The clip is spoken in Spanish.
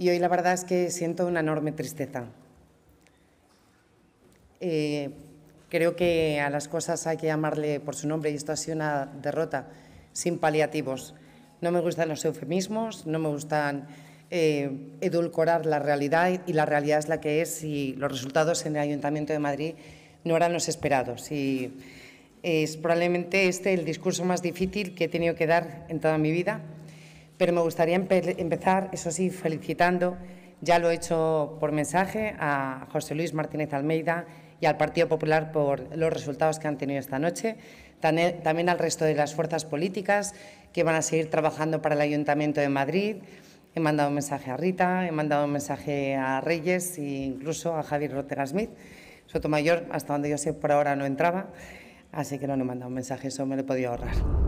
Y hoy la verdad es que siento una enorme tristeza. Eh, creo que a las cosas hay que llamarle por su nombre y esto ha sido una derrota sin paliativos. No me gustan los eufemismos, no me gustan eh, edulcorar la realidad y la realidad es la que es y los resultados en el Ayuntamiento de Madrid no eran los esperados. Y es probablemente este el discurso más difícil que he tenido que dar en toda mi vida pero me gustaría empezar, eso sí, felicitando, ya lo he hecho por mensaje, a José Luis Martínez Almeida y al Partido Popular por los resultados que han tenido esta noche. También al resto de las fuerzas políticas que van a seguir trabajando para el Ayuntamiento de Madrid. He mandado un mensaje a Rita, he mandado un mensaje a Reyes e incluso a Javier Ortega Smith. Sotomayor, hasta donde yo sé, por ahora no entraba, así que no le he mandado un mensaje, eso me lo he podido ahorrar.